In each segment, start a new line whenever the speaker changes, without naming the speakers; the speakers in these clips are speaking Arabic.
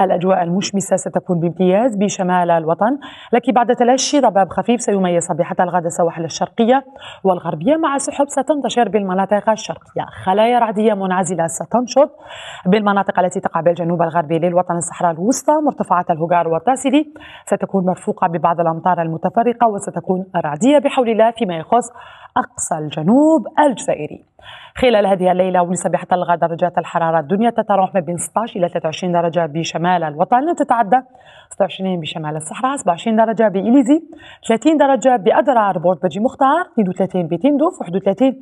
الأجواء المشمسة ستكون بامتياز بشمال الوطن لكن بعد تلاشي ضباب خفيف سيميز صبيحة الغد السواحل الشرقية والغربية مع سحب ستنتشر بالمناطق الشرقية خلايا رعدية منعزلة ستنشط بالمناطق التي تقع بالجنوب الغربي للوطن الصحراء الوسطى مرتفعات الهجار والتاسدي ستكون مرفوقة ببعض الأمطار المتفرقة وستكون رعدية بحول الله فيما يخص أقصى الجنوب الجزائري خلال هذه الليلة ونصف الغد درجات الحرارة الدنيا تتراوح ما بين 16 إلى 23 درجة بشمال الوطن تتعدى 26 بشمال الصحراء 27 درجة بإليزي 30 درجة بأدرار بورد بجي مختار 32 بتندوف 31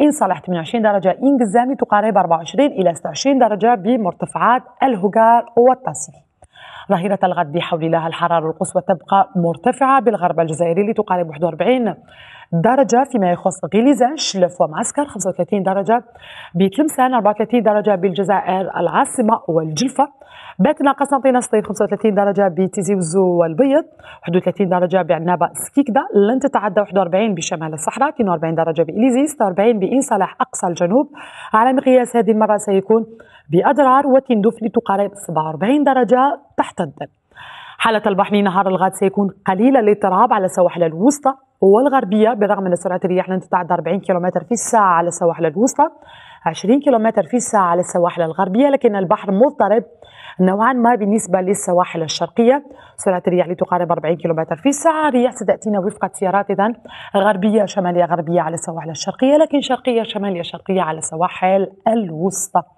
إن صالح 28 درجة إن قزامي تقارب 24 إلى 26 درجة بمرتفعات الهجار والتصيف ظهيرة الغد بحول الله الحرارة القصوى تبقى مرتفعة بالغرب الجزائري لتقارب 41 درجة فيما يخص غليزاش لفوا معسكر 35 درجة بتلمسان 34 درجة بالجزائر العاصمة والجلفة باتنا قسنطينة 35 درجة بتيزي وزو والبيض 31 درجة بعنابة سكيكدا لن تتعدى 41 بشمال الصحراء 42 درجة بإليزي 46 بإن صالح أقصى الجنوب على مقياس هذه المرة سيكون بأدرار وتندوف لتقارب 47 درجة تحت الظل حالة البحر نهار الغد سيكون قليل الاضطراب على السواحل الوسطى والغربية بالرغم من سرعة الرياح لن تتعدى 40 كم في الساعة على السواحل الوسطى 20 كم في الساعة على السواحل الغربية لكن البحر مضطرب نوعا ما بالنسبة للسواحل الشرقية سرعة الرياح لتقارب 40 كم في الساعة الرياح ستأتينا وفق التيارات إذن غربية شمالية غربية على السواحل الشرقية لكن شرقية شمالية شرقية على السواحل الوسطى